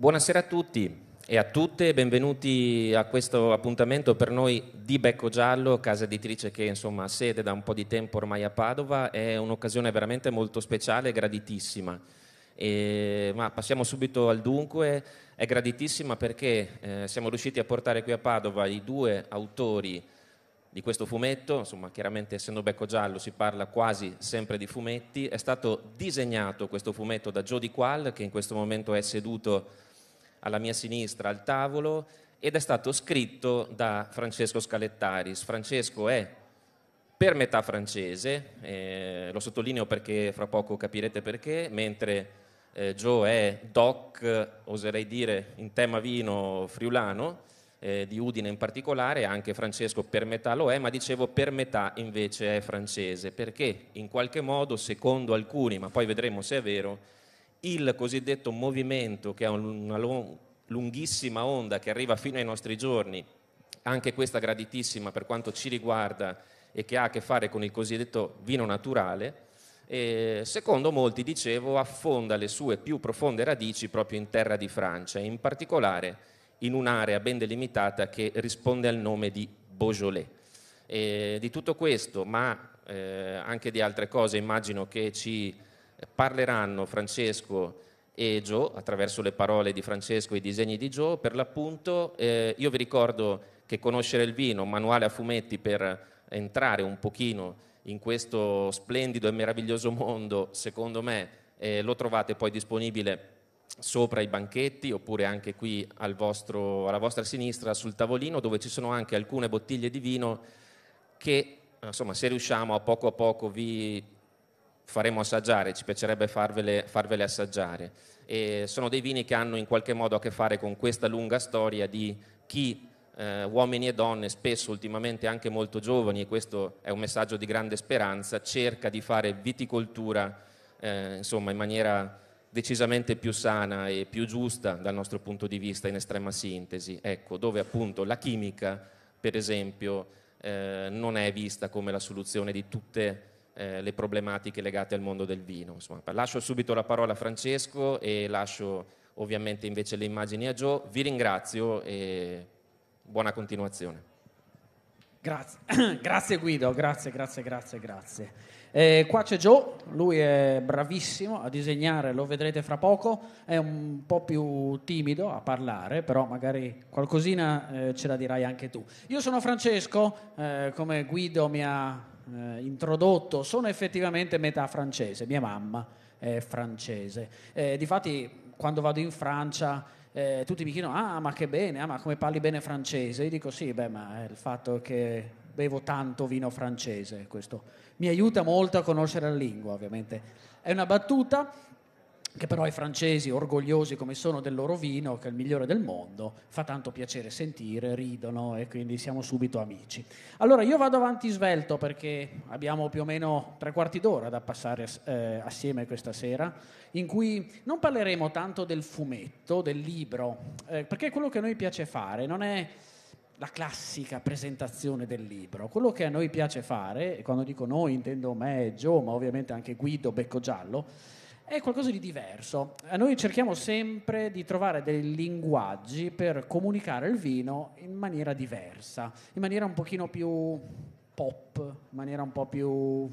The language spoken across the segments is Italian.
Buonasera a tutti e a tutte, benvenuti a questo appuntamento per noi di Becco Giallo, casa editrice che insomma sede da un po' di tempo ormai a Padova, è un'occasione veramente molto speciale e graditissima. E, ma passiamo subito al dunque, è graditissima perché eh, siamo riusciti a portare qui a Padova i due autori di questo fumetto, insomma chiaramente essendo Becco Giallo si parla quasi sempre di fumetti, è stato disegnato questo fumetto da Jody Qual che in questo momento è seduto alla mia sinistra al tavolo ed è stato scritto da Francesco Scalettaris. Francesco è per metà francese, eh, lo sottolineo perché fra poco capirete perché, mentre eh, Joe è doc, oserei dire, in tema vino friulano, eh, di Udine in particolare, anche Francesco per metà lo è, ma dicevo per metà invece è francese, perché in qualche modo, secondo alcuni, ma poi vedremo se è vero, il cosiddetto movimento, che ha una lunghissima onda che arriva fino ai nostri giorni, anche questa graditissima per quanto ci riguarda e che ha a che fare con il cosiddetto vino naturale, eh, secondo molti, dicevo, affonda le sue più profonde radici proprio in terra di Francia, in particolare in un'area ben delimitata che risponde al nome di Beaujolais. Eh, di tutto questo, ma eh, anche di altre cose, immagino che ci parleranno Francesco e Gio attraverso le parole di Francesco e i disegni di Gio. per l'appunto eh, io vi ricordo che Conoscere il vino, manuale a fumetti per entrare un pochino in questo splendido e meraviglioso mondo, secondo me eh, lo trovate poi disponibile sopra i banchetti oppure anche qui al vostro, alla vostra sinistra sul tavolino dove ci sono anche alcune bottiglie di vino che insomma se riusciamo a poco a poco vi faremo assaggiare, ci piacerebbe farvele, farvele assaggiare. E sono dei vini che hanno in qualche modo a che fare con questa lunga storia di chi eh, uomini e donne, spesso ultimamente anche molto giovani, e questo è un messaggio di grande speranza, cerca di fare viticoltura eh, insomma, in maniera decisamente più sana e più giusta dal nostro punto di vista, in estrema sintesi, ecco, dove appunto la chimica, per esempio, eh, non è vista come la soluzione di tutte le eh, le problematiche legate al mondo del vino. Insomma, lascio subito la parola a Francesco e lascio ovviamente invece le immagini a Gio. Vi ringrazio e buona continuazione. Grazie, grazie Guido, grazie, grazie, grazie, grazie. Eh, qua c'è Joe, lui è bravissimo a disegnare, lo vedrete fra poco, è un po' più timido a parlare, però magari qualcosina eh, ce la dirai anche tu. Io sono Francesco, eh, come Guido mi ha eh, introdotto sono effettivamente metà francese, mia mamma è francese. Eh, difatti quando vado in Francia eh, tutti mi chiedono, ah ma che bene, ah, ma come parli bene francese? Io dico sì, beh ma è il fatto che bevo tanto vino francese, questo mi aiuta molto a conoscere la lingua ovviamente. È una battuta, che però i francesi, orgogliosi come sono del loro vino, che è il migliore del mondo, fa tanto piacere sentire, ridono e quindi siamo subito amici. Allora io vado avanti svelto perché abbiamo più o meno tre quarti d'ora da passare eh, assieme questa sera, in cui non parleremo tanto del fumetto, del libro, eh, perché quello che a noi piace fare non è la classica presentazione del libro. Quello che a noi piace fare, e quando dico noi intendo me, Gio, ma ovviamente anche Guido, Becco Giallo, è qualcosa di diverso. Eh, noi cerchiamo sempre di trovare dei linguaggi per comunicare il vino in maniera diversa, in maniera un pochino più pop, in maniera un po' più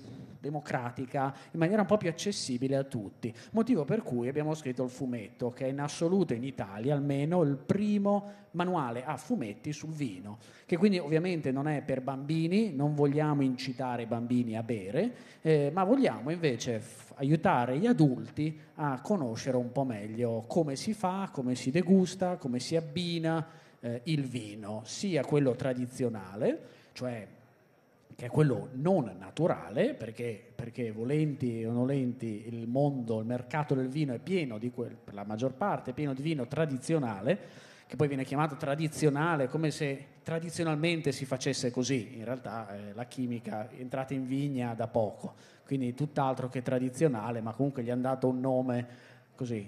democratica in maniera un po' più accessibile a tutti. Motivo per cui abbiamo scritto il fumetto, che è in assoluto in Italia almeno il primo manuale a fumetti sul vino, che quindi ovviamente non è per bambini, non vogliamo incitare i bambini a bere, eh, ma vogliamo invece f- aiutare gli adulti a conoscere un po' meglio come si fa, come si degusta, come si abbina eh, il vino, sia quello tradizionale, cioè che è quello non naturale, perché, perché, volenti o nolenti il mondo, il mercato del vino è pieno di quel, per la maggior parte, è pieno di vino tradizionale, che poi viene chiamato tradizionale, come se tradizionalmente si facesse così, in realtà eh, la chimica è entrata in vigna da poco, quindi tutt'altro che tradizionale, ma comunque gli hanno dato un nome così,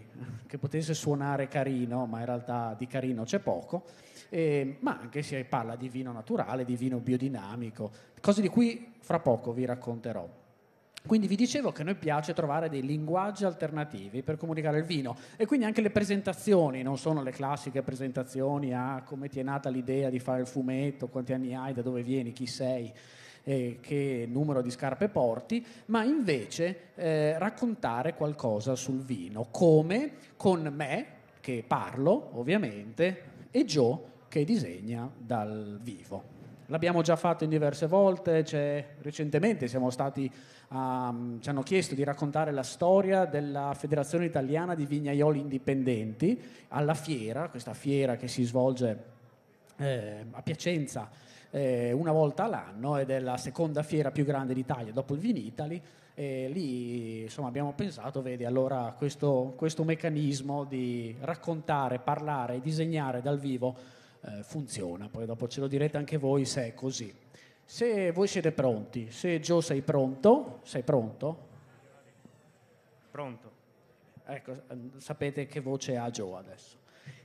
che potesse suonare carino, ma in realtà di carino c'è poco, eh, ma anche si parla di vino naturale, di vino biodinamico, cose di cui fra poco vi racconterò. Quindi vi dicevo che a noi piace trovare dei linguaggi alternativi per comunicare il vino e quindi anche le presentazioni non sono le classiche presentazioni a ah, come ti è nata l'idea di fare il fumetto, quanti anni hai, da dove vieni, chi sei eh, che numero di scarpe porti, ma invece eh, raccontare qualcosa sul vino, come con me, che parlo ovviamente, e Joe che disegna dal vivo. L'abbiamo già fatto in diverse volte, cioè, recentemente stati, um, ci hanno chiesto di raccontare la storia della Federazione Italiana di Vignaioli Indipendenti alla fiera, questa fiera che si svolge eh, a Piacenza eh, una volta all'anno ed è la seconda fiera più grande d'Italia dopo il Vinitali e lì insomma, abbiamo pensato, vedi, allora questo, questo meccanismo di raccontare, parlare disegnare dal vivo eh, funziona, poi dopo ce lo direte anche voi se è così. Se voi siete pronti, se Gio sei pronto, sei pronto? Pronto. Ecco, ehm, sapete che voce ha Gio adesso.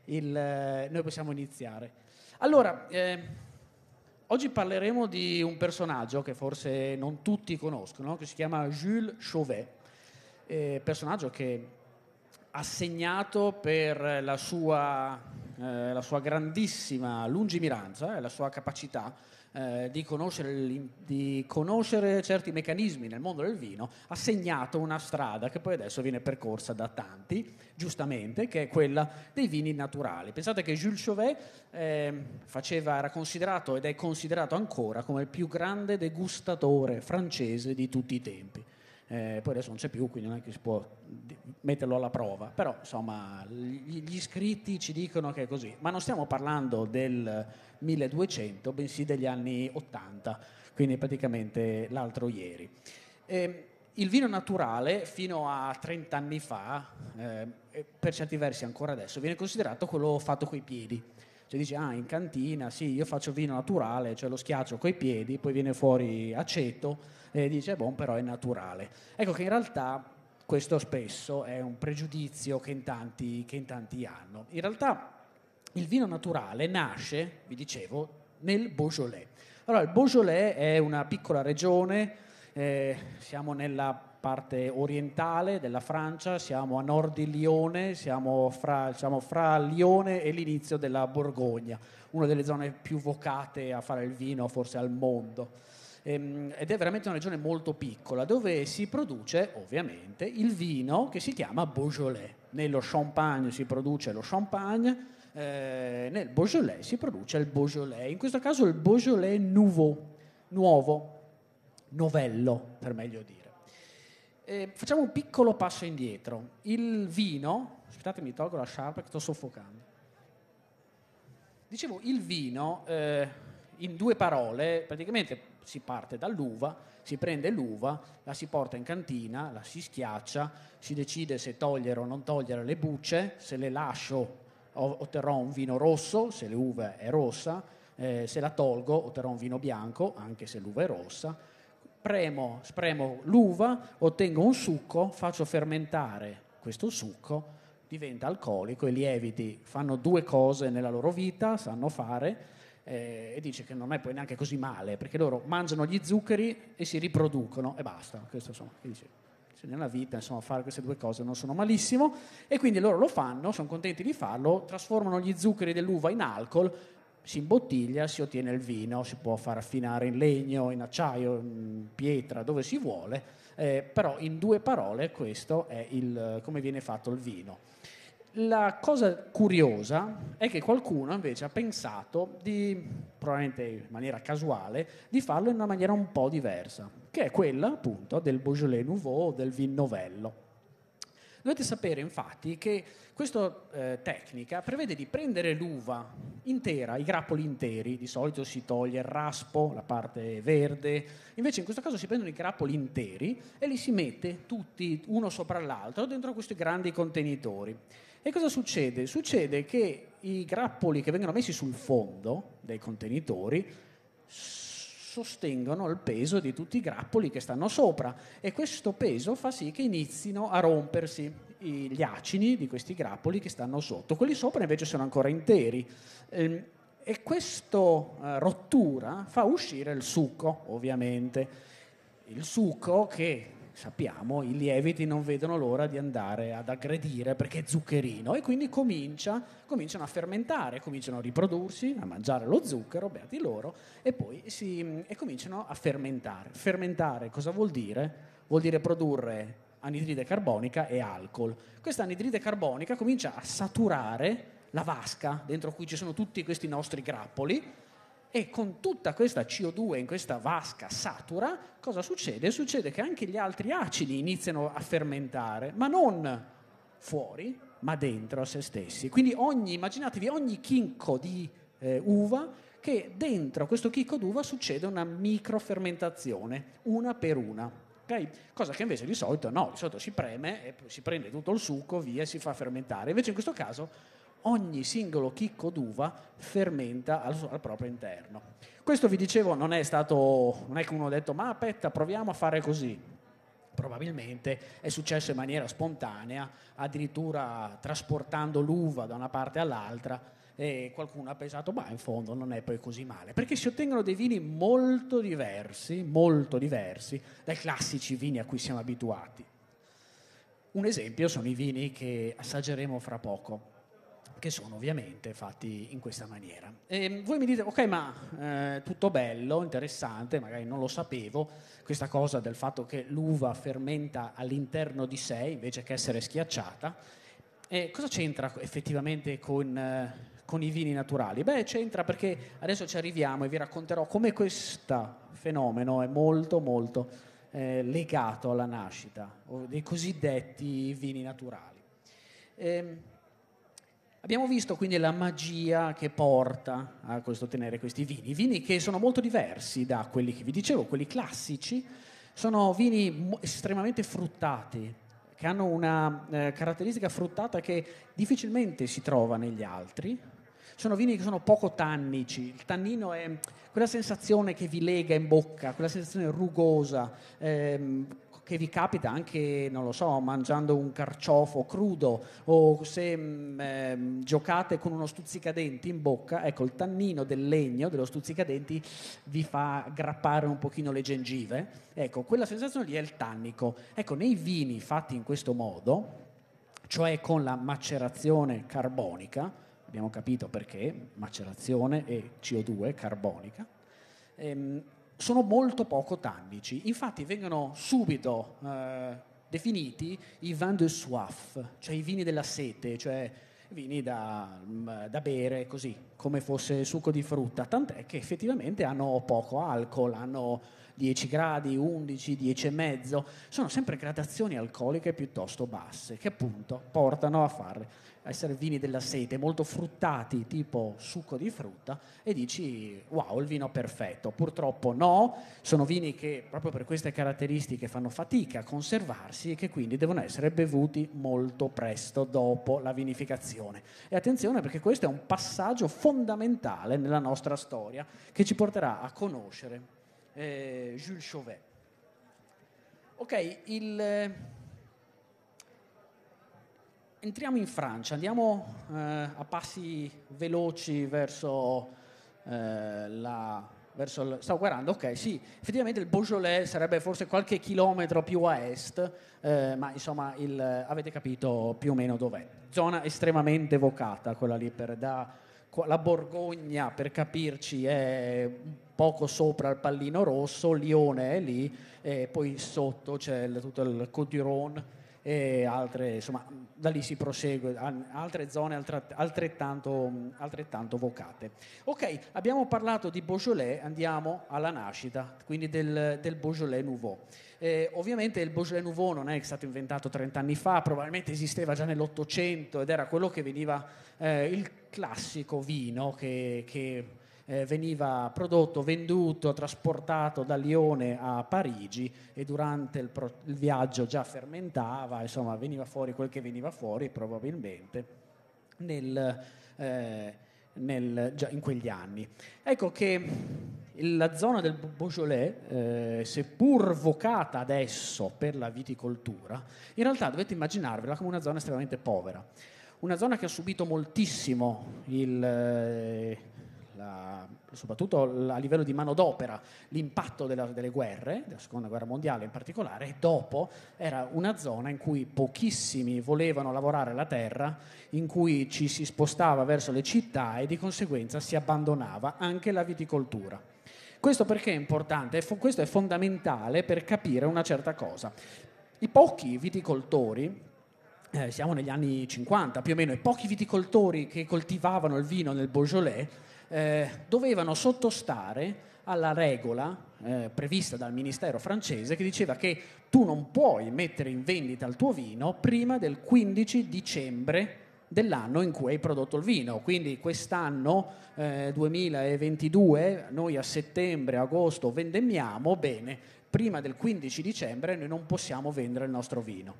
Il, eh, noi possiamo iniziare. Allora, eh, Oggi parleremo di un personaggio che forse non tutti conoscono, che si chiama Jules Chauvet, eh, personaggio che ha segnato per la sua, eh, la sua grandissima lungimiranza e la sua capacità eh, di, conoscere di, conoscere certi meccanismi nel mondo del vino, ha segnato una strada che poi adesso viene percorsa da tanti, giustamente, che è quella dei vini naturali. Pensate che Jules Chauvet eh, faceva, era considerato ed è considerato ancora come il più grande degustatore francese di tutti i tempi eh, poi adesso non c'è più, quindi non è che si può metterlo alla prova, però insomma gli, gli iscritti ci dicono che è così, ma non stiamo parlando del 1200, bensì degli anni 80, quindi praticamente l'altro ieri. E, ehm, il vino naturale fino a 30 anni fa, eh, per certi versi ancora adesso, viene considerato quello fatto coi piedi cioè dici, ah, in cantina, sì, io faccio vino naturale, cioè lo schiaccio coi piedi, poi viene fuori aceto e dice, buon, però è naturale. Ecco che in realtà questo spesso è un pregiudizio che in tanti, che in tanti hanno. In realtà il vino naturale nasce, vi dicevo, nel Beaujolais. Allora, il Beaujolais è una piccola regione, eh, siamo nella parte orientale della Francia, siamo a nord di Lione, siamo fra, diciamo, fra Lione e l'inizio della Borgogna, una delle zone più vocate a fare il vino forse al mondo. Ehm, ed è veramente una regione molto piccola dove si produce ovviamente il vino che si chiama Beaujolais. Nello Champagne si produce lo Champagne, eh, nel Beaujolais si produce il Beaujolais, in questo caso il Beaujolais nouveau, nuovo, novello per meglio dire. Eh, facciamo un piccolo passo indietro. Il vino, aspettate mi tolgo la sciarpa che sto soffocando. Dicevo, il vino, eh, in due parole, praticamente si parte dall'uva, si prende l'uva, la si porta in cantina, la si schiaccia, si decide se togliere o non togliere le bucce, se le lascio otterrò un vino rosso, se l'uva è rossa, eh, se la tolgo otterrò un vino bianco, anche se l'uva è rossa, premo, spremo l'uva, ottengo un succo, faccio fermentare questo succo, diventa alcolico, i lieviti fanno due cose nella loro vita, sanno fare, eh, e dice che non è poi neanche così male, perché loro mangiano gli zuccheri e si riproducono e basta. Questo insomma, dice, cioè nella vita insomma, fare queste due cose non sono malissimo, e quindi loro lo fanno, sono contenti di farlo, trasformano gli zuccheri dell'uva in alcol si imbottiglia, si ottiene il vino, si può far affinare in legno, in acciaio, in pietra, dove si vuole, eh, però in due parole questo è il, come viene fatto il vino. La cosa curiosa è che qualcuno invece ha pensato di, probabilmente in maniera casuale, di farlo in una maniera un po' diversa, che è quella appunto del Beaujolais Nouveau, del vin novello. Dovete sapere infatti che questa eh, tecnica prevede di prendere l'uva intera, i grappoli interi, di solito si toglie il raspo, la parte verde, invece in questo caso si prendono i grappoli interi e li si mette tutti uno sopra l'altro dentro questi grandi contenitori. E cosa succede? Succede che i grappoli che vengono messi sul fondo dei contenitori sostengono il peso di tutti i grappoli che stanno sopra e questo peso fa sì che inizino a rompersi gli acini di questi grappoli che stanno sotto. Quelli sopra invece sono ancora interi ehm, e questa eh, rottura fa uscire il succo, ovviamente. Il succo che sappiamo, i lieviti non vedono l'ora di andare ad aggredire perché è zuccherino e quindi comincia, cominciano a fermentare, cominciano a riprodursi, a mangiare lo zucchero, beati loro, e poi si, e cominciano a fermentare. Fermentare cosa vuol dire? Vuol dire produrre anidride carbonica e alcol. Questa anidride carbonica comincia a saturare la vasca dentro cui ci sono tutti questi nostri grappoli e con tutta questa CO2 in questa vasca satura, cosa succede? Succede che anche gli altri acidi iniziano a fermentare, ma non fuori, ma dentro a se stessi. Quindi ogni, immaginatevi ogni chicco di eh, uva che dentro questo chicco d'uva succede una microfermentazione, una per una. Okay? Cosa che invece di solito no, di solito si preme e si prende tutto il succo, via e si fa fermentare. Invece in questo caso ogni singolo chicco d'uva fermenta al, al proprio interno. Questo vi dicevo non è stato, non è che uno ha detto ma aspetta proviamo a fare così, probabilmente è successo in maniera spontanea, addirittura trasportando l'uva da una parte all'altra e qualcuno ha pensato, ma in fondo non è poi così male, perché si ottengono dei vini molto diversi, molto diversi dai classici vini a cui siamo abituati. Un esempio sono i vini che assaggeremo fra poco che sono ovviamente fatti in questa maniera. E voi mi dite, ok, ma eh, tutto bello, interessante, magari non lo sapevo, questa cosa del fatto che l'uva fermenta all'interno di sé invece che essere schiacciata, e cosa c'entra effettivamente con, eh, con i vini naturali? Beh, c'entra perché adesso ci arriviamo e vi racconterò come questo fenomeno è molto molto eh, legato alla nascita, dei cosiddetti vini naturali. Ehm, Abbiamo visto quindi la magia che porta a questo tenere questi vini, vini che sono molto diversi da quelli che vi dicevo, quelli classici, sono vini estremamente fruttati, che hanno una eh, caratteristica fruttata che difficilmente si trova negli altri. Sono vini che sono poco tannici, il tannino è quella sensazione che vi lega in bocca, quella sensazione rugosa, ehm, che vi capita anche, non lo so, mangiando un carciofo crudo o se mh, mm, ehm, mh, giocate con uno stuzzicadenti in bocca, ecco il tannino del legno, dello stuzzicadenti, vi fa grappare un pochino le gengive. Ecco, quella sensazione lì è il tannico. Ecco, nei vini fatti in questo modo, cioè con la macerazione carbonica, abbiamo capito perché, macerazione e CO2 carbonica, ehm, sono molto poco tannici, infatti vengono subito eh, definiti i vin de soif, cioè i vini della sete, cioè vini da, mm, da, bere così, come fosse succo di frutta, tant'è che effettivamente hanno poco alcol, hanno 10 gradi, 11, 10 e mezzo, sono sempre gradazioni alcoliche piuttosto basse che appunto portano a fare essere vini della sete, molto fruttati, tipo succo di frutta, e dici wow, il vino perfetto. Purtroppo no, sono vini che proprio per queste caratteristiche fanno fatica a conservarsi e che quindi devono essere bevuti molto presto dopo la vinificazione. E attenzione perché questo è un passaggio fondamentale nella nostra storia che ci porterà a conoscere eh, Jules Chauvet. Ok, il entriamo in Francia, andiamo eh, a passi veloci verso eh, la... Verso il, stavo guardando, ok, sì, effettivamente il Beaujolais sarebbe forse qualche chilometro più a est, eh, ma insomma il, avete capito più o meno dov'è. Zona estremamente evocata quella lì, per, da, la Borgogna per capirci è poco sopra il pallino rosso, Lione è lì, e poi sotto c'è il, tutto il Côte e altre, insomma, da lì si prosegue, altre zone altrettanto, altrettanto vocate. Ok, abbiamo parlato di Beaujolais, andiamo alla nascita, quindi del, del Beaujolais Nouveau. Eh, ovviamente il Beaujolais Nouveau non è stato inventato 30 anni fa, probabilmente esisteva già nell'Ottocento ed era quello che veniva eh, il classico vino che, che eh, veniva prodotto, venduto, trasportato da Lione a Parigi e durante il, pro- il viaggio già fermentava, insomma veniva fuori quel che veniva fuori probabilmente nel, eh, nel, in quegli anni. Ecco che la zona del Beaujolais, eh, seppur vocata adesso per la viticoltura, in realtà dovete immaginarvela come una zona estremamente povera, una zona che ha subito moltissimo il, eh, la, soprattutto a livello di manodopera, l'impatto della, delle guerre, della seconda guerra mondiale in particolare, e dopo era una zona in cui pochissimi volevano lavorare la terra, in cui ci si spostava verso le città e di conseguenza si abbandonava anche la viticoltura. Questo perché è importante, questo è fondamentale per capire una certa cosa. I pochi viticoltori eh, siamo negli anni 50 più o meno, i pochi viticoltori che coltivavano il vino nel Beaujolais eh, dovevano sottostare alla regola eh, prevista dal ministero francese che diceva che tu non puoi mettere in vendita il tuo vino prima del 15 dicembre dell'anno in cui hai prodotto il vino. Quindi quest'anno eh, 2022 noi a settembre, agosto vendemmiamo, bene, prima del 15 dicembre noi non possiamo vendere il nostro vino.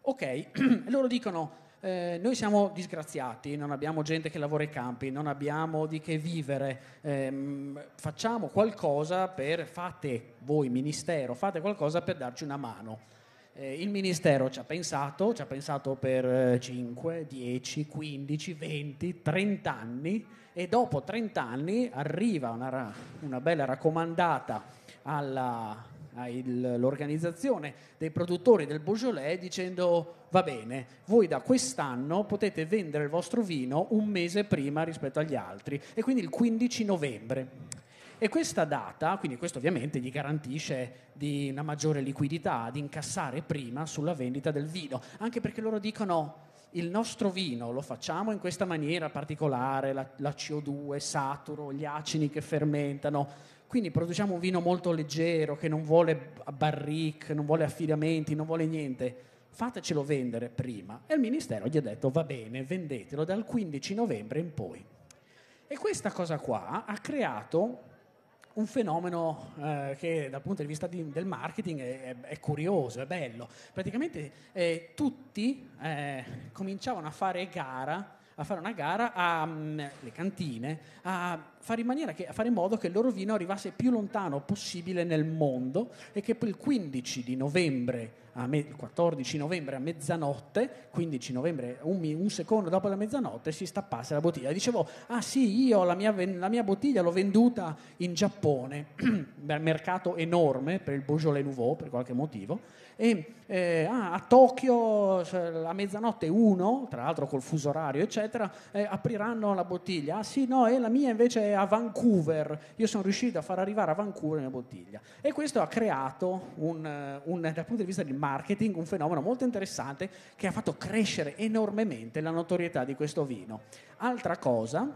Ok, loro dicono eh, noi siamo disgraziati, non abbiamo gente che lavora ai campi, non abbiamo di che vivere, ehm, facciamo qualcosa per, fate voi ministero, fate qualcosa per darci una mano. Eh, il ministero ci ha pensato, ci ha pensato per 5, 10, 15, 20, 30 anni e dopo 30 anni arriva una, una bella raccomandata alla, all'organizzazione ah, dei produttori del Beaujolais dicendo va bene, voi da quest'anno potete vendere il vostro vino un mese prima rispetto agli altri e quindi il 15 novembre. E questa data, quindi questo ovviamente gli garantisce di una maggiore liquidità, di incassare prima sulla vendita del vino, anche perché loro dicono il nostro vino lo facciamo in questa maniera particolare, la, la CO2, saturo, gli acini che fermentano, quindi produciamo un vino molto leggero, che non vuole barrique, non vuole affidamenti, non vuole niente. Fatecelo vendere prima. E il ministero gli ha detto va bene, vendetelo dal 15 novembre in poi. E questa cosa qua ha creato un fenomeno eh, che dal punto di vista di, del marketing è, è, è, curioso, è bello. Praticamente eh, tutti eh, cominciavano a fare gara a fare una gara alle mm, um, cantine a fare, in che, a fare in modo che il loro vino arrivasse più lontano possibile nel mondo e che il 15 di novembre me, il 14 novembre a mezzanotte 15 novembre un, un, secondo dopo la mezzanotte si stappasse la bottiglia dicevo ah sì io la mia, la mia bottiglia l'ho venduta in Giappone mercato enorme per il Beaujolais Nouveau per qualche motivo e eh, ah, a Tokyo cioè, a mezzanotte 1, tra l'altro col fuso orario, eccetera, eh, apriranno la bottiglia. Ah sì, no, e la mia invece è a Vancouver. Io sono riuscito a far arrivare a Vancouver la mia bottiglia. E questo ha creato, un, eh, un, dal punto di vista del marketing, un fenomeno molto interessante che ha fatto crescere enormemente la notorietà di questo vino. Altra cosa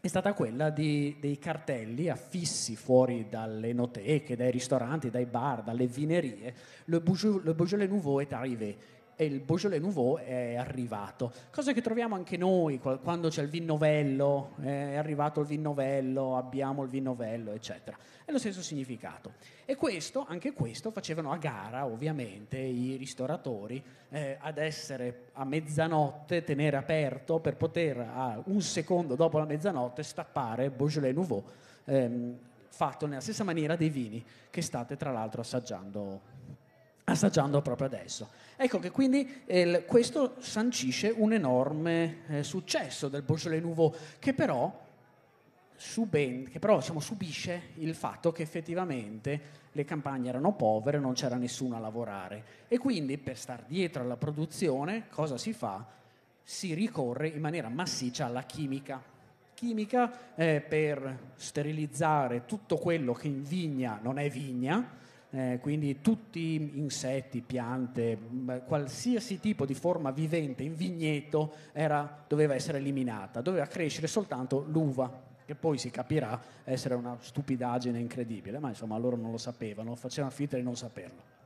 è stata quella di, dei cartelli affissi fuori dalle noteche, dai ristoranti, dai bar, dalle vinerie, le, Beaujolais Nouveau est arrivé, e il Beaujolais Nouveau è arrivato. Cosa che troviamo anche noi quando c'è il vin eh, è arrivato il vin abbiamo il vin eccetera. È lo stesso significato. E questo, anche questo, facevano a gara ovviamente i ristoratori eh, ad essere a mezzanotte, tenere aperto per poter a un secondo dopo la mezzanotte stappare Beaujolais Nouveau. Ehm, fatto nella stessa maniera dei vini che state tra l'altro assaggiando assaggiando proprio adesso. Ecco che quindi eh, questo sancisce un enorme eh, successo del Beaujolais Nouveau, che però, suben- che però diciamo, subisce il fatto che effettivamente le campagne erano povere, non c'era nessuno a lavorare e quindi per star dietro alla produzione cosa si fa? Si ricorre in maniera massiccia alla chimica chimica eh, per sterilizzare tutto quello che in vigna non è vigna, eh, quindi tutti insetti, piante, mm, qualsiasi tipo di forma vivente in vigneto era, doveva essere eliminata, doveva crescere soltanto l'uva che poi si capirà essere una stupidaggine incredibile, ma insomma loro non lo sapevano, facevano finta di non saperlo.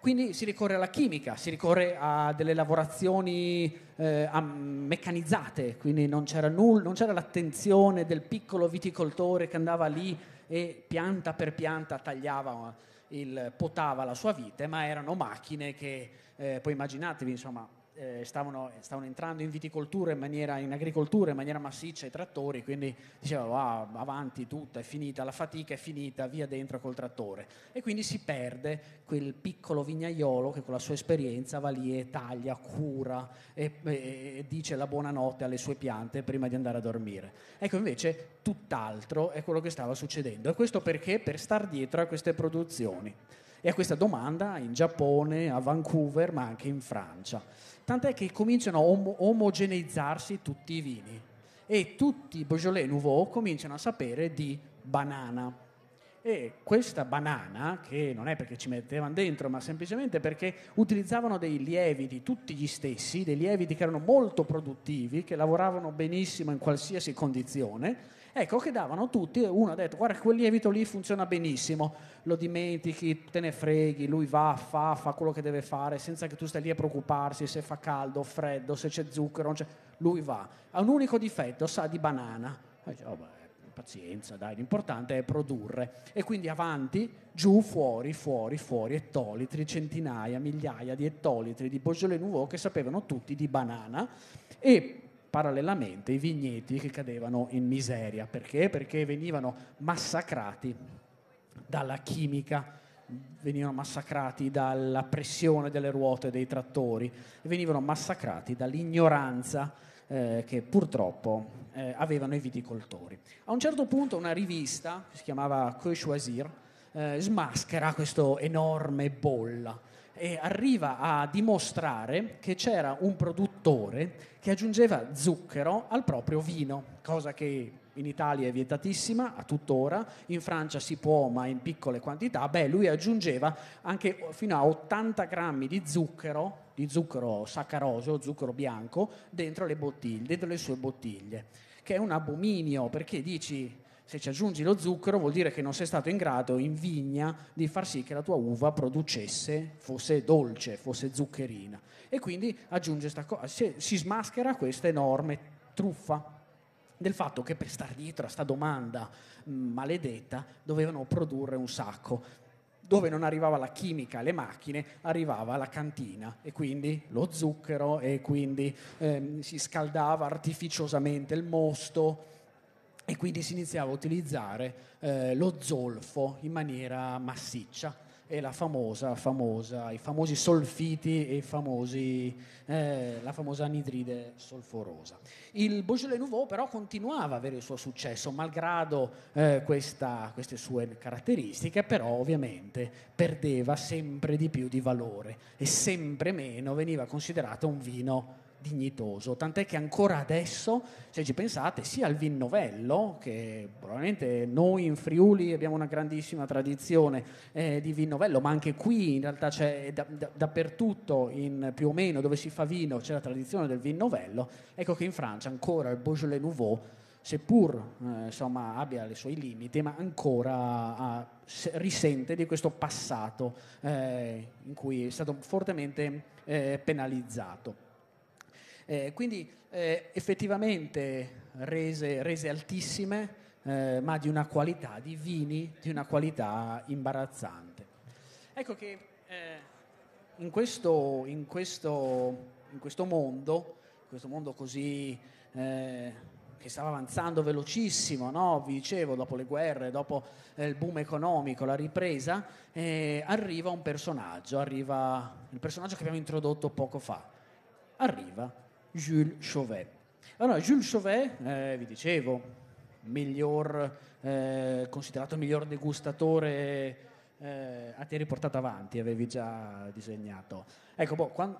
Quindi si ricorre alla chimica, si ricorre a delle lavorazioni eh, meccanizzate, quindi non c'era, nulla, non c'era l'attenzione del piccolo viticoltore che andava lì e pianta per pianta tagliava, eh, il, potava la sua vite, ma erano macchine che, eh, poi immaginatevi, insomma, eh, stavano, stavano, entrando in viticoltura, in, maniera, in, agricoltura in maniera massiccia i trattori, quindi dicevano ah, avanti tutto è finita, la fatica è finita, via dentro col trattore. E quindi si perde quel piccolo vignaiolo che con la sua esperienza va lì e taglia, cura e, e, e dice la buonanotte alle sue piante prima di andare a dormire. Ecco invece tutt'altro è quello che stava succedendo. E questo perché? Per star dietro a queste produzioni. E a questa domanda in Giappone, a Vancouver, ma anche in Francia. Tant'è che cominciano a om- omogeneizzarsi tutti i vini e tutti i Beaujolais Nouveau cominciano a sapere di banana. E questa banana, che non è perché ci mettevano dentro, ma semplicemente perché utilizzavano dei lieviti, tutti gli stessi, dei lieviti che erano molto produttivi, che lavoravano benissimo in qualsiasi condizione, Ecco che davano tutti, uno ha detto guarda quel lievito lì funziona benissimo, lo dimentichi, te ne freghi, lui va, fa, fa quello che deve fare senza che tu stai lì a preoccuparsi se fa caldo, freddo, se c'è zucchero, c'è... lui va. Ha un unico difetto, sa di banana. E dice, oh beh, pazienza, dai, l'importante è produrre. E quindi avanti, giù, fuori, fuori, fuori, ettolitri, centinaia, migliaia di ettolitri di Beaujolais Nouveau che sapevano tutti di banana e parallelamente i vigneti che cadevano in miseria. Perché? Perché venivano massacrati dalla chimica, venivano massacrati dalla pressione delle ruote dei trattori, venivano massacrati dall'ignoranza eh, che purtroppo eh, avevano i viticoltori. A un certo punto una rivista, che si chiamava Cochoisir, eh, smaschera questa enorme bolla e arriva a dimostrare che c'era un produttore che aggiungeva zucchero al proprio vino, cosa che in Italia è vietatissima a tuttora, in Francia si può ma in piccole quantità, beh lui aggiungeva anche fino a 80 grammi di zucchero, di zucchero saccarosio, zucchero bianco, dentro le, bottiglie, dentro le sue bottiglie, che è un abominio perché dici se ci aggiungi lo zucchero vuol dire che non sei stato in grado in vigna di far sì che la tua uva producesse, fosse dolce, fosse zuccherina. E quindi aggiunge questa cosa, si, si smaschera questa enorme truffa del fatto che per star dietro a sta domanda mh, mm, maledetta dovevano produrre un sacco dove non arrivava la chimica le macchine, arrivava la cantina e quindi lo zucchero e quindi ehm, si scaldava artificiosamente il mosto e quindi si iniziava a utilizzare eh, lo zolfo in maniera massiccia e la famosa, famosa, i famosi solfiti e famosi, eh, la famosa anidride solforosa. Il Beaujolais Nouveau però continuava ad avere il suo successo, malgrado eh, questa, queste sue caratteristiche, però ovviamente perdeva sempre di più di valore e sempre meno veniva considerato un vino dignitoso, tant'è che ancora adesso, se ci pensate, sia il vin novello, che probabilmente noi in Friuli abbiamo una grandissima tradizione eh, di vin novello, ma anche qui in realtà c'è da, da, dappertutto, in, più o meno dove si fa vino, c'è la tradizione del vin novello, ecco che in Francia ancora il Beaujolais Nouveau seppur eh, insomma, abbia i suoi limiti, ma ancora ha, risente di questo passato eh, in cui è stato fortemente eh, penalizzato. Eh, quindi eh, effettivamente rese, rese altissime, eh, ma di una qualità di vini, di una qualità imbarazzante. Ecco che eh, in questo, in, questo, in, questo, mondo, questo mondo così eh, che stava avanzando velocissimo, no? vi dicevo, dopo le guerre, dopo eh, il boom economico, la ripresa, eh, arriva un personaggio, arriva il personaggio che abbiamo introdotto poco fa, arriva Jules Chauvet. Allora, Jules Chauvet, eh, vi dicevo, miglior, eh, considerato il miglior degustatore eh, a te riportato avanti, avevi già disegnato. Ecco, boh, quando,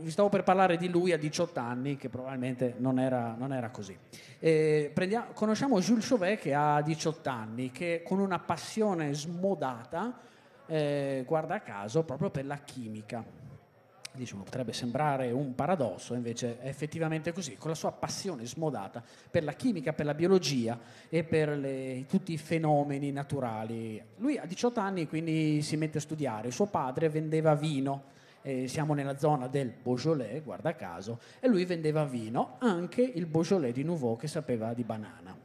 vi stavo per parlare di lui a 18 anni, che probabilmente non era, non era così. Eh, prendiamo, conosciamo Jules Chauvet che ha 18 anni, che con una passione smodata, eh, guarda caso, proprio per la chimica diciamo, potrebbe sembrare un paradosso, invece è effettivamente così, con la sua passione smodata per la chimica, per la biologia e per le, tutti i fenomeni naturali. Lui a 18 anni quindi si mette a studiare, suo padre vendeva vino, eh, siamo nella zona del Beaujolais, guarda caso, e lui vendeva vino, anche il Beaujolais di Nouveau che sapeva di banana.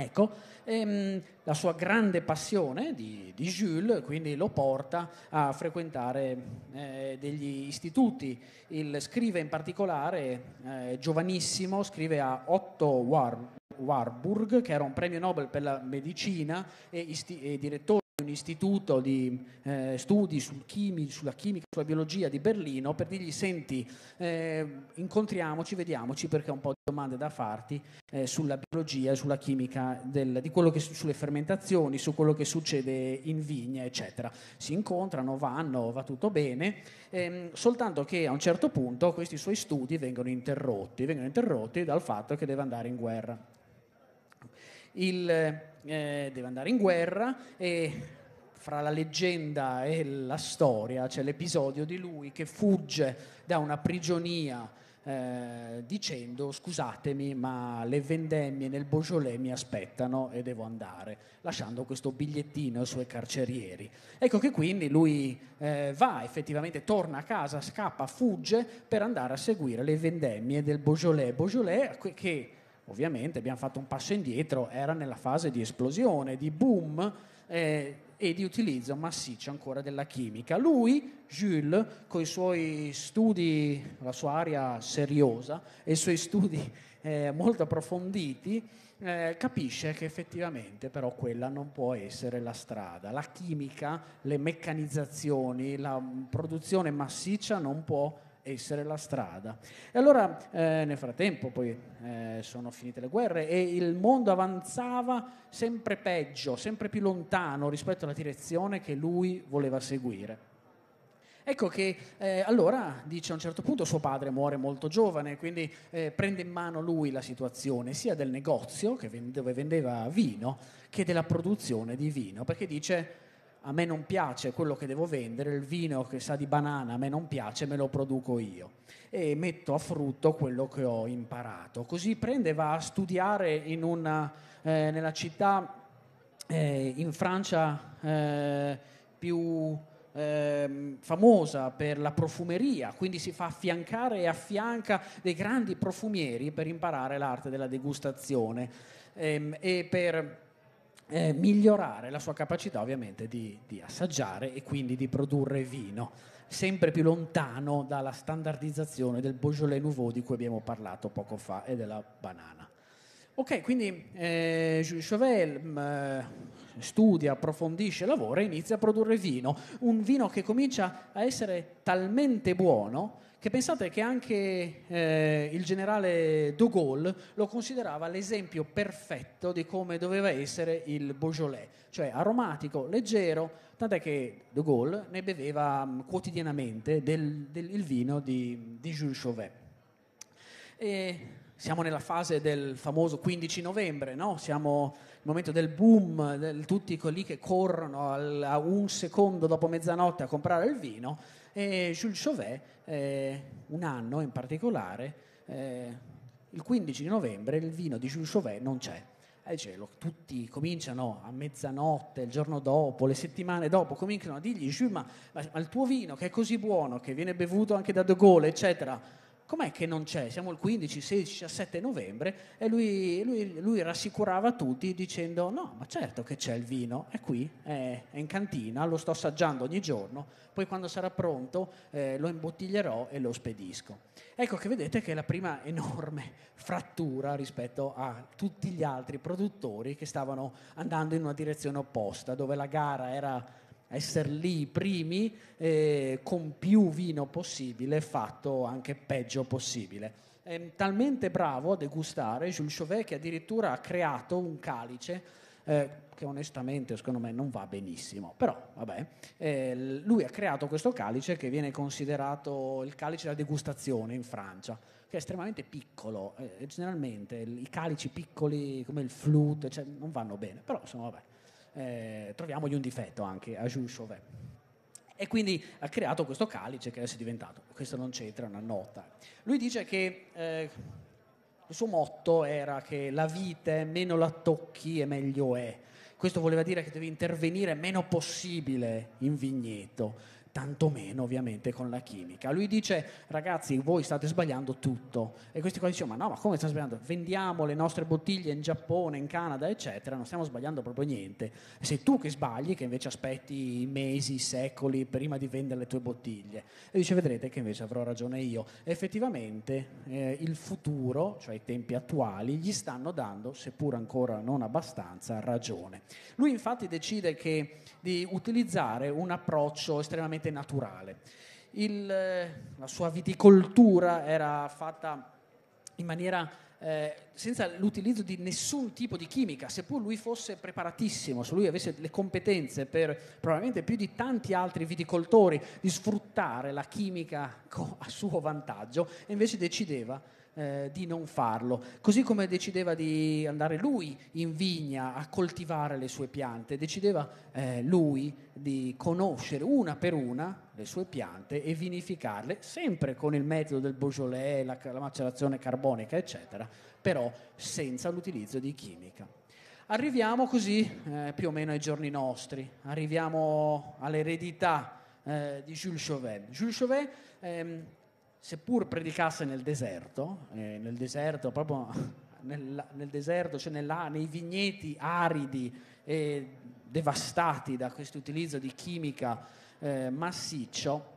Ecco, ehm, la sua grande passione di, di, Jules quindi lo porta a frequentare eh, degli istituti. Il, scrive in particolare, eh, giovanissimo, scrive a Otto War, Warburg, che era un premio Nobel per la medicina e, isti- e direttore un istituto di eh, studi sul chimi, sulla chimica, sulla biologia di Berlino per dirgli senti, eh, incontriamoci, vediamoci perché ho un po' di domande da farti eh, sulla biologia, sulla chimica, del, di quello che, sulle fermentazioni, su quello che succede in vigna, eccetera. Si incontrano, vanno, va tutto bene, ehm, soltanto che a un certo punto questi suoi studi vengono interrotti, vengono interrotti dal fatto che deve andare in guerra il, eh, deve andare in guerra e fra la leggenda e la storia c'è l'episodio di lui che fugge da una prigionia eh, dicendo scusatemi ma le vendemmie nel Beaujolais mi aspettano e devo andare, lasciando questo bigliettino ai suoi carcerieri. Ecco che quindi lui eh, va effettivamente, torna a casa, scappa, fugge per andare a seguire le vendemmie del Beaujolais. Beaujolais che Ovviamente abbiamo fatto un passo indietro, era nella fase di esplosione, di boom eh, e di utilizzo massiccio ancora della chimica. Lui, Jules, con i suoi studi, la sua aria seriosa e i suoi studi eh, molto approfonditi, eh, capisce che effettivamente però quella non può essere la strada. La chimica, le meccanizzazioni, la produzione massiccia non può essere la strada. E allora eh, nel frattempo poi eh, sono finite le guerre e il mondo avanzava sempre peggio, sempre più lontano rispetto alla direzione che lui voleva seguire. Ecco che eh, allora dice a un certo punto suo padre muore molto giovane, quindi eh, prende in mano lui la situazione sia del negozio vende, dove vendeva vino che della produzione di vino, perché dice a me non piace quello che devo vendere, il vino che sa di banana a me non piace, me lo produco io e metto a frutto quello che ho imparato. Così prende e va a studiare una, eh, nella città eh, in Francia eh, più ehm, famosa per la profumeria, quindi si fa affiancare e affianca dei grandi profumieri per imparare l'arte della degustazione ehm, e per eh, migliorare la sua capacità ovviamente di, di, assaggiare e quindi di produrre vino, sempre più lontano dalla standardizzazione del Beaujolais Nouveau di cui abbiamo parlato poco fa e della banana. Ok, quindi eh, Chauvel mh, mm, eh, studia, approfondisce, lavora e inizia a produrre vino, un vino che comincia a essere talmente buono che pensate che anche eh, il generale de Gaulle lo considerava l'esempio perfetto di come doveva essere il Beaujolais, cioè aromatico, leggero, tant'è che de Gaulle ne beveva mh, mm, quotidianamente del, del, il vino di, di Jules Chauvet. E siamo nella fase del famoso 15 novembre, no? siamo il momento del boom, del, tutti quelli che corrono al, a un secondo dopo mezzanotte a comprare il vino e Jules Chauvet, eh, un anno in particolare, eh, il 15 novembre il vino di Jules Chauvet non c'è. E eh, cielo, cioè, tutti cominciano a mezzanotte, il giorno dopo, le settimane dopo, cominciano a dirgli, Jules, ma, ma, il tuo vino che è così buono, che viene bevuto anche da De Gaulle, eccetera, com'è che non c'è? Siamo il 15, 16, 17 novembre e lui, lui, lui rassicurava tutti dicendo no, ma certo che c'è il vino, è qui, è, è in cantina, lo sto assaggiando ogni giorno, poi quando sarà pronto eh, lo imbottiglierò e lo spedisco. Ecco che vedete che è la prima enorme frattura rispetto a tutti gli altri produttori che stavano andando in una direzione opposta, dove la gara era essere lì i primi eh, con più vino possibile, fatto anche peggio possibile. È ehm, talmente bravo a degustare Jules Chauvet che addirittura ha creato un calice eh, che onestamente secondo me non va benissimo, però vabbè, eh, lui ha creato questo calice che viene considerato il calice da degustazione in Francia, che è estremamente piccolo, eh, generalmente i calici piccoli come il flute cioè, non vanno bene, però insomma vabbè eh, troviamogli un difetto anche a Jules Chauvet. E quindi ha creato questo calice che adesso è diventato, questo non c'entra, una nota. Lui dice che eh, il suo motto era che la vite meno la tocchi e meglio è. Questo voleva dire che devi intervenire meno possibile in vigneto tantomeno ovviamente con la chimica. Lui dice ragazzi voi state sbagliando tutto e questi qua dicono ma no ma come stiamo sbagliando? Vendiamo le nostre bottiglie in Giappone, in Canada eccetera, non stiamo sbagliando proprio niente. Sei tu che sbagli che invece aspetti mesi, secoli prima di vendere le tue bottiglie. E dice vedrete che invece avrò ragione io. E effettivamente eh, il futuro, cioè i tempi attuali, gli stanno dando, seppur ancora non abbastanza, ragione. Lui infatti decide che, di utilizzare un approccio estremamente assolutamente naturale. Il, eh, la sua viticoltura era fatta in maniera eh, senza l'utilizzo di nessun tipo di chimica, seppur lui fosse preparatissimo, se lui avesse le competenze per probabilmente più di tanti altri viticoltori di sfruttare la chimica a suo vantaggio, invece decideva eh, di non farlo, così come decideva di andare lui in vigna a coltivare le sue piante, decideva eh, lui di conoscere una per una le sue piante e vinificarle, sempre con il metodo del Beaujolais, la, la macerazione carbonica, eccetera, però senza l'utilizzo di chimica. Arriviamo così eh, più o meno ai giorni nostri, arriviamo all'eredità eh, di Jules Chauvet. Jules Chauvet ehm, seppur predicasse nel deserto, eh, nel deserto proprio nel, nel deserto, cioè nella, nei vigneti aridi e devastati da questo utilizzo di chimica eh, massiccio,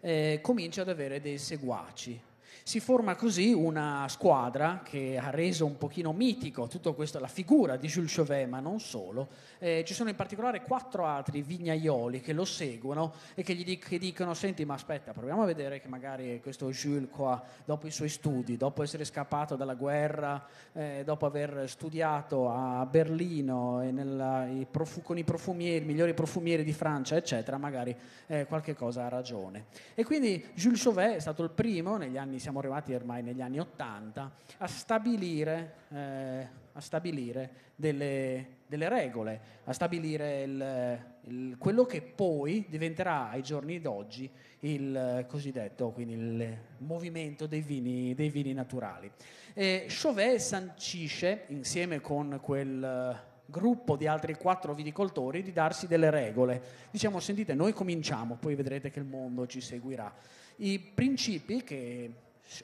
eh, comincia ad avere dei seguaci, si forma così una squadra che ha reso un pochino mitico tutta questa, la figura di Jules Chauvet, ma non solo. Eh, ci sono in particolare quattro altri vignaioli che lo seguono e che gli dic- che dicono, senti ma aspetta, proviamo a vedere che magari questo Jules qua, dopo i suoi studi, dopo essere scappato dalla guerra, eh, dopo aver studiato a Berlino e nella, i profu- con i profumieri, i migliori profumieri di Francia, eccetera, magari eh, qualche cosa ha ragione. E quindi Jules Chauvet è stato il primo, negli anni siamo siamo arrivati ormai negli anni Ottanta, a stabilire, eh, a stabilire delle, delle, regole, a stabilire il, il, quello che poi diventerà ai giorni d'oggi il eh, cosiddetto quindi il movimento dei vini, dei vini naturali. E Chauvet sancisce, insieme con quel eh, gruppo di altri quattro viticoltori di darsi delle regole. Diciamo, sentite, noi cominciamo, poi vedrete che il mondo ci seguirà. I principi che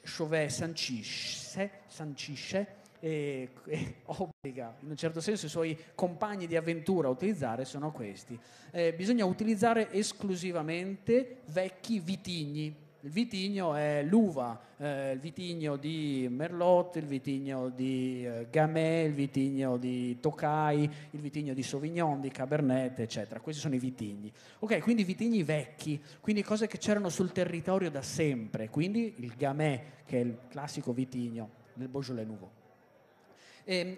Chauvet sancisce, sancisce e, e, obbliga in un certo senso i suoi compagni di avventura a utilizzare sono questi. Eh, bisogna utilizzare esclusivamente vecchi vitigni, il vitigno è l'uva, eh, il vitigno di Merlot, il vitigno di eh, Gamay, il vitigno di Tokai, il vitigno di Sauvignon, di Cabernet, eccetera. Questi sono i vitigni. Ok, quindi vitigni vecchi, quindi cose che c'erano sul territorio da sempre, quindi il Gamay, che è il classico vitigno del Beaujolais Nouveau. E, ehm,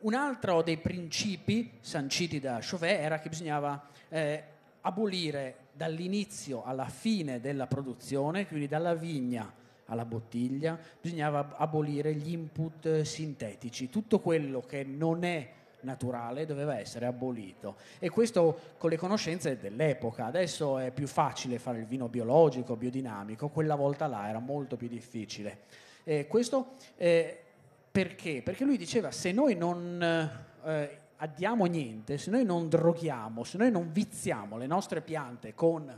un altro dei principi sanciti da Chauvet era che bisognava eh, abolire dall'inizio alla fine della produzione, quindi dalla vigna alla bottiglia, bisognava abolire gli input sintetici, tutto quello che non è naturale doveva essere abolito e questo con le conoscenze dell'epoca. Adesso è più facile fare il vino biologico, biodinamico, quella volta là era molto più difficile. Eh, questo eh, perché? Perché lui diceva se noi non eh, addiamo niente, se noi non droghiamo, se noi non viziamo le nostre piante con,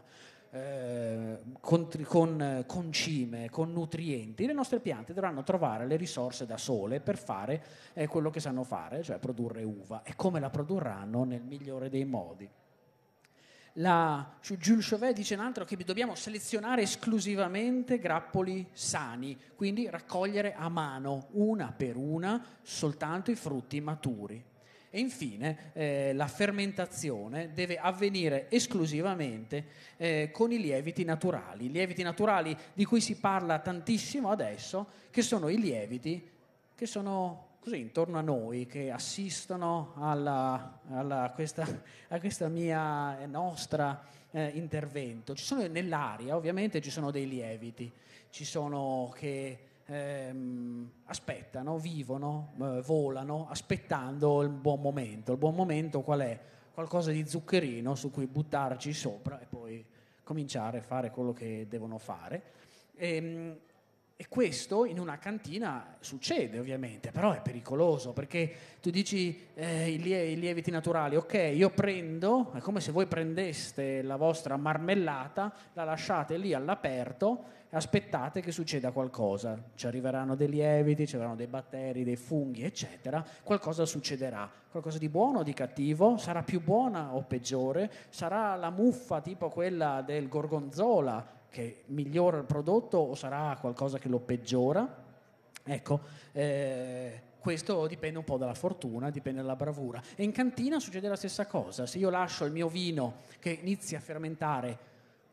eh, con, con, eh, con, cime, con nutrienti, le nostre piante dovranno trovare le risorse da sole per fare eh, quello che sanno fare, cioè produrre uva. E come la produrranno? Nel migliore dei modi. La, Jules Chauvet dice un altro che dobbiamo selezionare esclusivamente grappoli sani, quindi raccogliere a mano, una per una, soltanto i frutti maturi. E infine eh, la fermentazione deve avvenire esclusivamente eh, con i lieviti naturali, i lieviti naturali di cui si parla tantissimo adesso, che sono i lieviti che sono così intorno a noi, che assistono alla, alla questa, a questa mia eh, nostra eh, intervento. Ci sono nell'aria, ovviamente ci sono dei lieviti, ci sono che ehm, aspettano, vivono, eh, volano, aspettando il buon momento. Il buon momento qual è? Qualcosa di zuccherino su cui buttarci sopra e poi cominciare a fare quello che devono fare. E, ehm, e questo in una cantina succede ovviamente, però è pericoloso perché tu dici eh, i, lie- i, lieviti naturali, ok, io prendo, è come se voi prendeste la vostra marmellata, la lasciate lì all'aperto aspettate che succeda qualcosa, ci arriveranno dei lieviti, ci arriveranno dei batteri, dei funghi, eccetera, qualcosa succederà, qualcosa di buono o di cattivo, sarà più buona o peggiore, sarà la muffa tipo quella del gorgonzola che migliora il prodotto o sarà qualcosa che lo peggiora? Ecco, eh, questo dipende un po' dalla fortuna, dipende dalla bravura. E in cantina succede la stessa cosa, se io lascio il mio vino che inizia a fermentare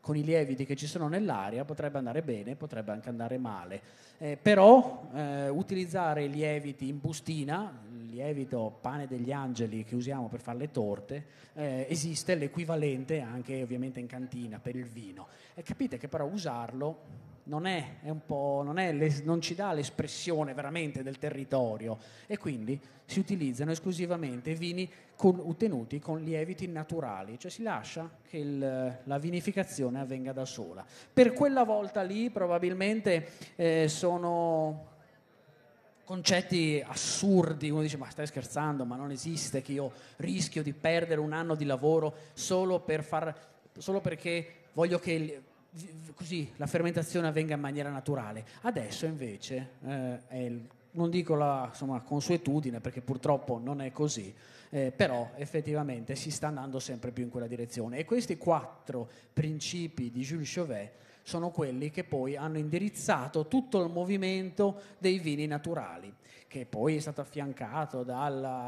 con i lieviti che ci sono nell'aria potrebbe andare bene, potrebbe anche andare male. Eh, però eh, utilizzare lieviti in bustina, il lievito pane degli angeli che usiamo per fare le torte, eh, esiste l'equivalente anche ovviamente in cantina per il vino. E capite che però usarlo non, è, è non, è non ci dà l'espressione veramente del territorio e quindi si utilizzano esclusivamente vini con, ottenuti con lieviti naturali, cioè si lascia che il, la vinificazione avvenga da sola. Per quella volta lì probabilmente eh, sono concetti assurdi, uno dice ma stai scherzando, ma non esiste che io rischio di perdere un anno di lavoro solo, per far, solo perché voglio che così la fermentazione avvenga in maniera naturale. Adesso invece eh, il, non dico la insomma, consuetudine perché purtroppo non è così, eh, però effettivamente si sta andando sempre più in quella direzione e questi quattro principi di Jules Chauvet sono quelli che poi hanno indirizzato tutto il movimento dei vini naturali, che poi è stato affiancato da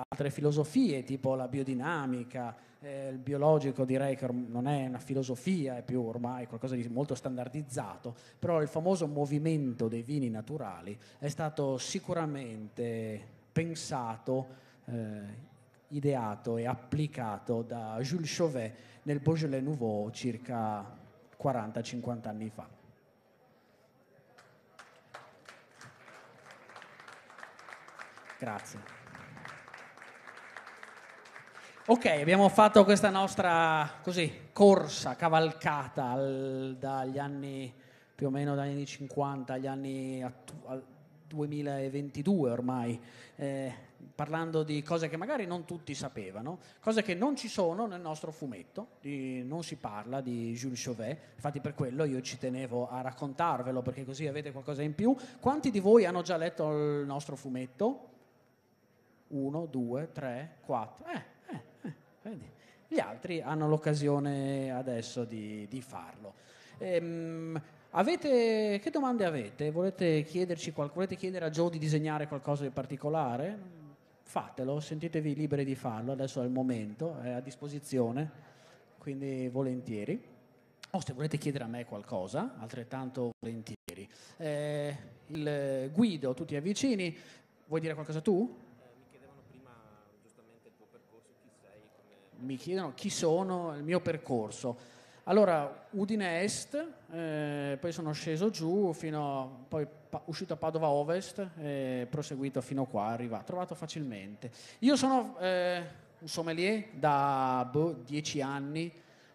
altre filosofie tipo la biodinamica, eh, il biologico direi che non è una filosofia, è più ormai qualcosa di molto standardizzato, però il famoso movimento dei vini naturali è stato sicuramente pensato, eh, ideato e applicato da Jules Chauvet nel Beaujolais Nouveau circa 40-50 anni fa. Grazie. Ok, abbiamo fatto questa nostra così, corsa, cavalcata al, dagli anni più o meno dagli anni 50 agli anni attu- 2022 ormai, eh, parlando di cose che magari non tutti sapevano, cose che non ci sono nel nostro fumetto, di, non si parla di Jules Chauvet, infatti per quello io ci tenevo a raccontarvelo perché così avete qualcosa in più. Quanti di voi hanno già letto il nostro fumetto? Uno, due, tre, quattro. Eh, gli altri hanno l'occasione adesso di, di farlo. Ehm, avete, che domande avete? Volete, chiederci qual- volete chiedere a Joe di disegnare qualcosa di particolare? Fatelo, sentitevi liberi di farlo, adesso è il momento, è a disposizione, quindi volentieri. O se volete chiedere a me qualcosa, altrettanto volentieri. Eh, il Guido, tutti avvicini, vuoi dire qualcosa tu? mi chiedono chi sono, il mio percorso. Allora, Udine Est, eh, poi sono sceso giù, fino, a, poi pa- uscito a Padova Ovest, eh, proseguito fino qua, arrivato, trovato facilmente. Io sono eh, un sommelier da boh, dieci anni,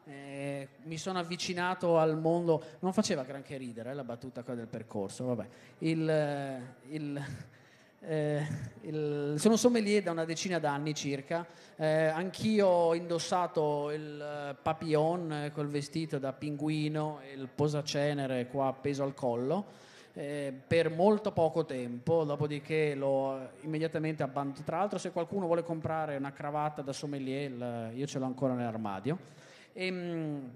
eh, mi sono avvicinato al mondo, non faceva granché ridere eh, la battuta qua del percorso, vabbè. il, eh, il eh, il, sono sommelier da una decina d'anni circa, eh, anch'io ho indossato il eh, papillon quel eh, vestito da pinguino e il posacenere qua appeso al collo eh, per molto poco tempo, dopodiché l'ho eh, immediatamente abbandonato. Tra l'altro se qualcuno vuole comprare una cravatta da sommelier, il, io ce l'ho ancora nell'armadio. E, ehm, mh,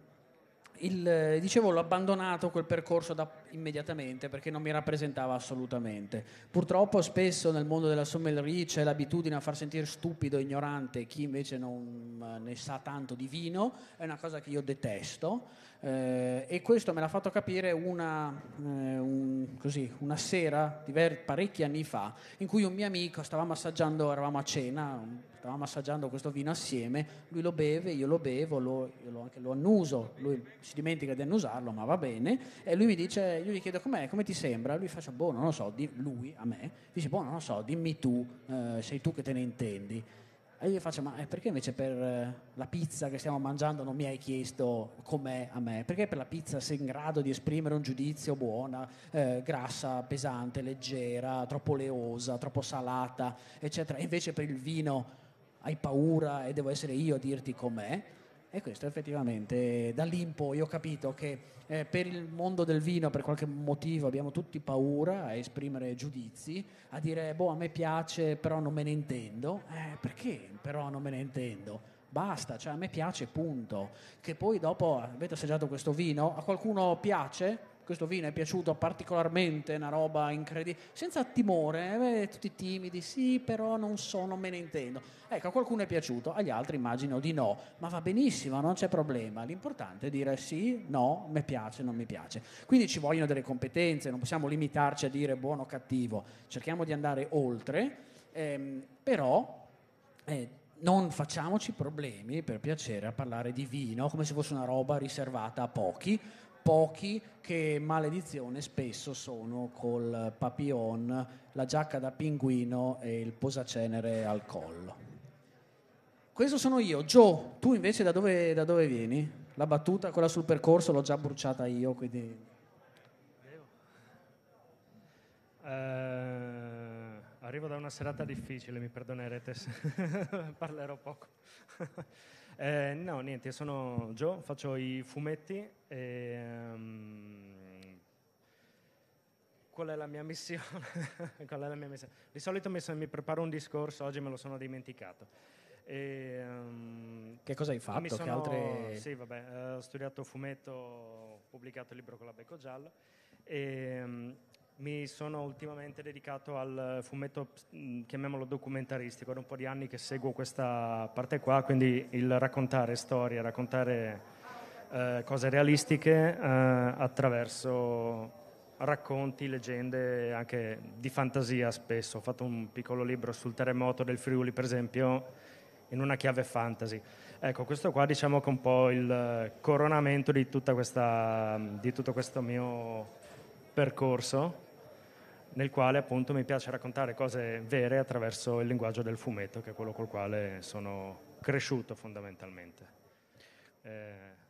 il, dicevo, l'ho abbandonato quel percorso da, immediatamente perché non mi rappresentava assolutamente. Purtroppo spesso nel mondo della sommellerie c'è l'abitudine a far sentire stupido, e ignorante chi invece non eh, ne sa tanto di vino, è una cosa che io detesto eh, e questo me l'ha fatto capire una, eh, un, così, una sera, diver- parecchi anni fa, in cui un mio amico stavamo assaggiando, eravamo a cena, stavamo assaggiando questo vino assieme, lui lo beve, io lo bevo, lo, io lo, anche, lo annuso, lui si dimentica di annusarlo, ma va bene, e lui mi dice, io gli chiedo com'è, come ti sembra? Lui faccio, boh, non lo so, di, lui a me, dice, boh, non lo so, dimmi tu, eh, sei tu che te ne intendi. E io faccio, ma eh, perché invece per eh, la pizza che stiamo mangiando non mi hai chiesto com'è a me? Perché per la pizza sei in grado di esprimere un giudizio buona, eh, grassa, pesante, leggera, troppo oleosa, troppo salata, eccetera? E invece per il vino hai paura e devo essere io a dirti com'è? E questo effettivamente, da lì in poi ho capito che eh, per il mondo del vino, per qualche motivo, abbiamo tutti paura a esprimere giudizi, a dire, boh, a me piace, però non me ne intendo. Eh, perché però non me ne intendo? basta, cioè a me piace, punto. Che poi dopo avete assaggiato questo vino, a qualcuno piace? questo vino è piaciuto particolarmente, una roba incredibile, senza timore, eh, tutti timidi, sì, però non so, non me ne intendo. Ecco, a qualcuno è piaciuto, agli altri immagino di no, ma va benissimo, non c'è problema. L'importante è dire sì, no, mi piace, non mi piace. Quindi ci vogliono delle competenze, non possiamo limitarci a dire buono o cattivo, cerchiamo di andare oltre, ehm, però... Eh, non facciamoci problemi per piacere a parlare di vino come se fosse una roba riservata a pochi, pochi che maledizione spesso sono col papillon, la giacca da pinguino e il posacenere al collo. Questo sono io. Joe, tu invece da dove, da dove vieni? La battuta, quella sul percorso, l'ho già bruciata io, quindi... Uh, arrivo da una serata difficile, mi perdonerete se parlerò poco. uh, no, niente, sono Joe, faccio i fumetti Ehm, qual, è la mia missione? qual è la mia missione? Di solito mi, mi, preparo un discorso, oggi me lo sono dimenticato. Ehm, che cosa hai fatto? Sono, altre... Sì, vabbè, eh, ho studiato fumetto, ho pubblicato il libro con la Becco Giallo. Ehm, mi sono ultimamente dedicato al fumetto, chiamiamolo documentaristico, da un po' di anni che seguo questa parte qua, quindi il raccontare storie, raccontare eh, cose realistiche eh, attraverso racconti, leggende anche di fantasia spesso. Ho fatto un piccolo libro sul terremoto del Friuli, per esempio, in una chiave fantasy. Ecco, questo qua diciamo che è un po' il coronamento di, questa, di tutto questo mio percorso nel quale appunto mi piace raccontare cose vere attraverso il linguaggio del fumetto, che è quello col quale sono cresciuto fondamentalmente. Eh,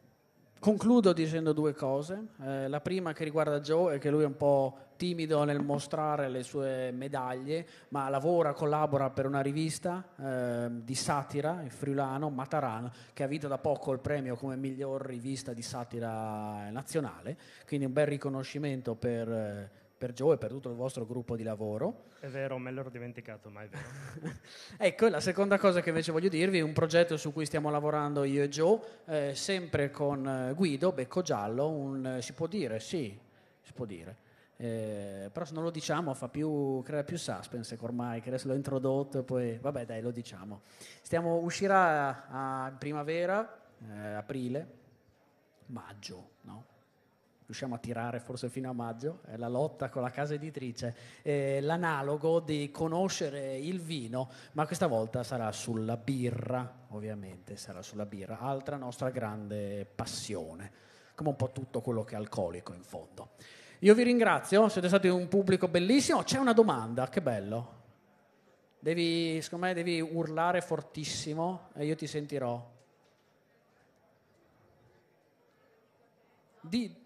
Concludo dicendo due cose. Eh, la prima che riguarda Joe è che lui è un po' timido nel mostrare le sue medaglie, ma lavora, collabora per una rivista eh, di satira il friulano, Mataran, che ha vinto da poco il premio come miglior rivista di satira nazionale, quindi un bel riconoscimento per... Eh, per Joe e per tutto il vostro gruppo di lavoro. È vero, me l'ero dimenticato, ma è vero. ecco, la seconda cosa che invece voglio dirvi è un progetto su cui stiamo lavorando io e Joe, eh, sempre con eh, Guido Becco Giallo, un, eh, si può dire, sì, si può dire. Eh, però se non lo diciamo fa più, crea più suspense ormai che adesso l'ho introdotto e poi vabbè dai lo diciamo Stiamo, uscirà a, a primavera eh, aprile maggio no? riusciamo a tirare forse fino a maggio, è la lotta con la casa editrice, eh, l'analogo di conoscere il vino, ma questa volta sarà sulla birra, ovviamente sarà sulla birra, altra nostra grande passione, come un po' tutto quello che è alcolico in fondo. Io vi ringrazio, siete stati un pubblico bellissimo, c'è una domanda, che bello. Devi, secondo me devi urlare fortissimo e io ti sentirò. Di,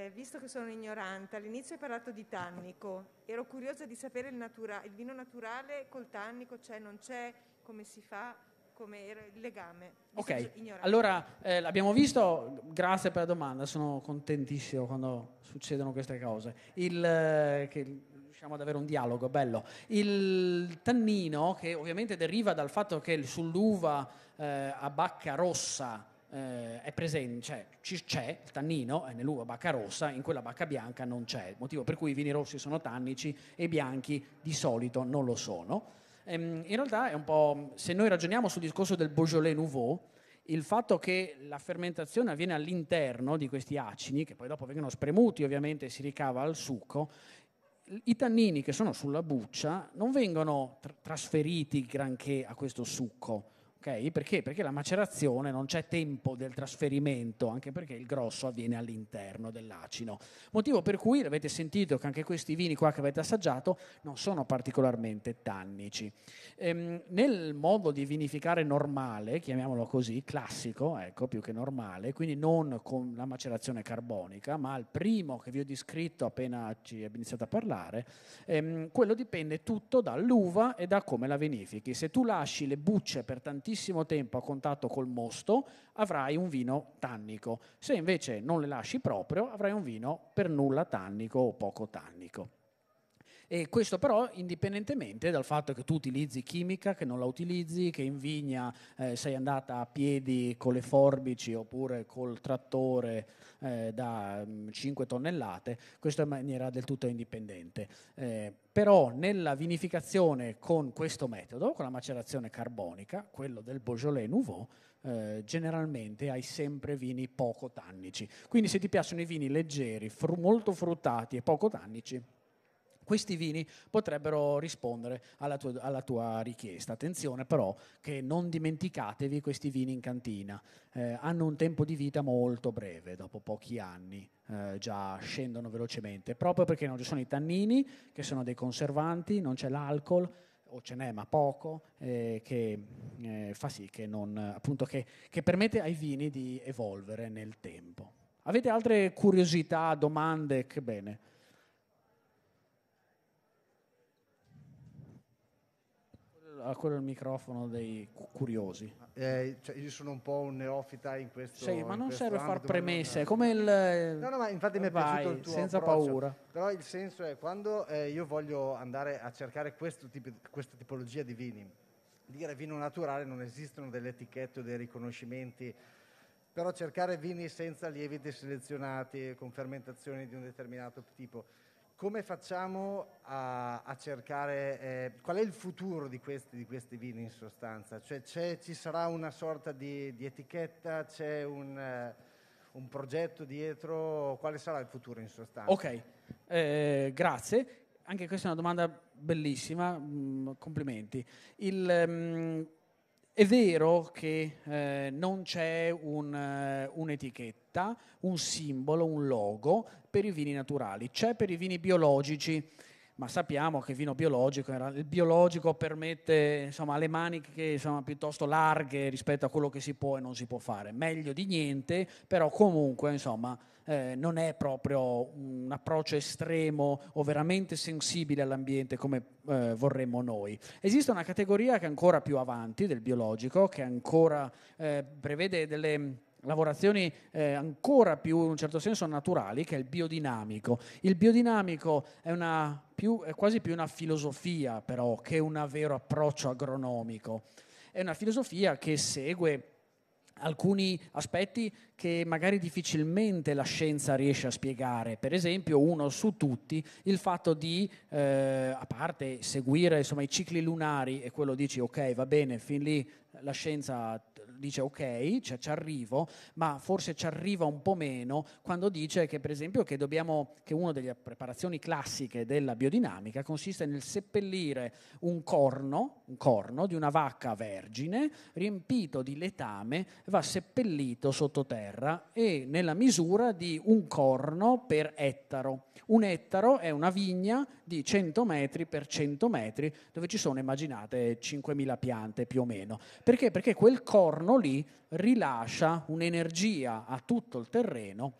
Eh, visto che sono ignorante, all'inizio hai parlato di tannico. Ero curiosa di sapere il, natura- il vino naturale col tannico c'è, non c'è, come si fa, come era il legame. ok, allora eh, l'abbiamo visto, grazie per la domanda, sono contentissimo quando succedono queste cose. Il, eh, che riusciamo ad avere un dialogo, bello. Il tannino, che ovviamente deriva dal fatto che sull'uva eh, a bacca rossa eh, è presente, cioè, c'è il tannino, è nell'uva bacca rossa, in quella bacca bianca non c'è, motivo per cui i vini rossi sono tannici e i bianchi di solito non lo sono. Ehm, in realtà è un po', se noi ragioniamo sul discorso del Beaujolais Nouveau, il fatto che la fermentazione avviene all'interno di questi acini, che poi dopo vengono spremuti ovviamente e si ricava al succo, i tannini che sono sulla buccia non vengono tr- trasferiti granché a questo succo, Okay? Perché? Perché la macerazione non c'è tempo del trasferimento, anche perché il grosso avviene all'interno dell'acino. Motivo per cui avete sentito che anche questi vini qua che avete assaggiato non sono particolarmente tannici. Ehm, nel modo di vinificare normale, chiamiamolo così, classico, ecco, più che normale, quindi non con la macerazione carbonica, ma il primo che vi ho descritto appena ci abbiamo iniziato a parlare, ehm, quello dipende tutto dall'uva e da come la vinifichi. Se tu lasci le bucce per tantissimo tantissimo tempo a contatto col mosto, avrai un vino tannico. Se invece non le lasci proprio, avrai un vino per nulla tannico o poco tannico. E questo però indipendentemente dal fatto che tu utilizzi chimica, che non la utilizzi, che in vigna eh, sei andata a piedi con le forbici oppure col trattore eh, da 5 mm, tonnellate, questo in maniera del tutto indipendente. Eh, però nella vinificazione con questo metodo, con la macerazione carbonica, quello del Beaujolais Nouveau, eh, generalmente hai sempre vini poco tannici. Quindi se ti piacciono i vini leggeri, fru- molto fruttati e poco tannici, questi vini potrebbero rispondere alla tua, alla tua richiesta. Attenzione però che non dimenticatevi questi vini in cantina, eh, hanno un tempo di vita molto breve, dopo pochi anni eh, già scendono velocemente, proprio perché non ci sono i tannini, che sono dei conservanti, non c'è l'alcol o ce n'è ma poco, eh, che eh, fa sì che, non, appunto, che, che, permette ai vini di evolvere nel tempo. Avete altre curiosità, domande? Che bene. a ah, quello il microfono dei curiosi. Eh, cioè io sono un po' un neofita in questo Sì, ma non serve far premesse, come il... No, no, ma infatti mi è vai, piaciuto il tuo senza paura. Però il senso è, quando eh, io voglio andare a cercare tipo, questa tipologia di vini, dire vino naturale non esistono delle etichette o dei riconoscimenti, però cercare vini senza lieviti selezionati, con fermentazioni di un determinato tipo come facciamo a, a cercare, eh, qual è il futuro di questi, di questi vini in sostanza? Cioè ci sarà una sorta di, di etichetta, c'è un, eh, un, progetto dietro, quale sarà il futuro in sostanza? Ok, eh, grazie. Anche questa è una domanda bellissima, mm, complimenti. Il, mm, è vero che eh, non c'è un, eh, un'etichetta, un simbolo, un logo per i vini naturali, c'è per i vini biologici, ma sappiamo che il vino biologico, il biologico permette insomma, le maniche insomma, piuttosto larghe rispetto a quello che si può e non si può fare, meglio di niente, però comunque insomma, eh, non è proprio un approccio estremo o veramente sensibile all'ambiente come eh, vorremmo noi. Esiste una categoria che è ancora più avanti del biologico, che ancora eh, prevede delle lavorazioni eh, ancora più in un certo senso naturali che è il biodinamico. Il biodinamico è, più, è quasi più una filosofia però che un vero approccio agronomico. È una filosofia che segue alcuni aspetti che magari difficilmente la scienza riesce a spiegare, per esempio uno su tutti, il fatto di, eh, a parte seguire insomma, i cicli lunari e quello dici ok va bene, fin lì la scienza dice ok, cioè, ci arrivo, ma forse ci arriva un po' meno quando dice che per esempio che, dobbiamo, che una delle preparazioni classiche della biodinamica consiste nel seppellire un corno, un corno di una vacca vergine riempito di letame, va seppellito sottoterra e nella misura di un corno per ettaro. Un ettaro è una vigna di 100 metri per 100 metri dove ci sono immaginate 5.000 piante più o meno. Perché? Perché quel corno lì rilascia un'energia a tutto il terreno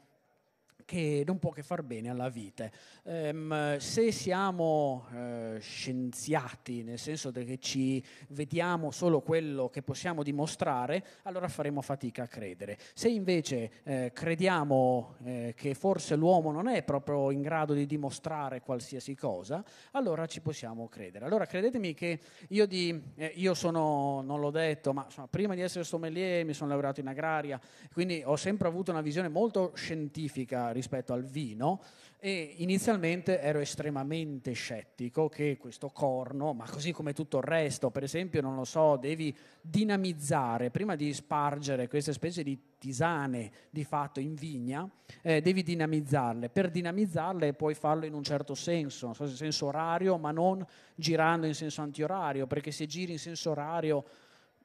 che non può che far bene alla vite. Ehm, se siamo eh, scienziati, nel senso che ci vediamo solo quello che possiamo dimostrare, allora faremo fatica a credere. Se invece eh, crediamo eh, che forse l'uomo non è proprio in grado di dimostrare qualsiasi cosa, allora ci possiamo credere. Allora credetemi che io, di, eh, io sono, non l'ho detto, ma insomma, prima di essere sommelier mi sono laureato in agraria, quindi ho sempre avuto una visione molto scientifica rispetto al vino e inizialmente ero estremamente scettico che questo corno, ma così come tutto il resto, per esempio, non lo so, devi dinamizzare, prima di spargere queste specie di tisane di fatto in vigna, eh, devi dinamizzarle. Per dinamizzarle puoi farlo in un certo senso, non so se in senso orario, ma non girando in senso antiorario, perché se giri in senso orario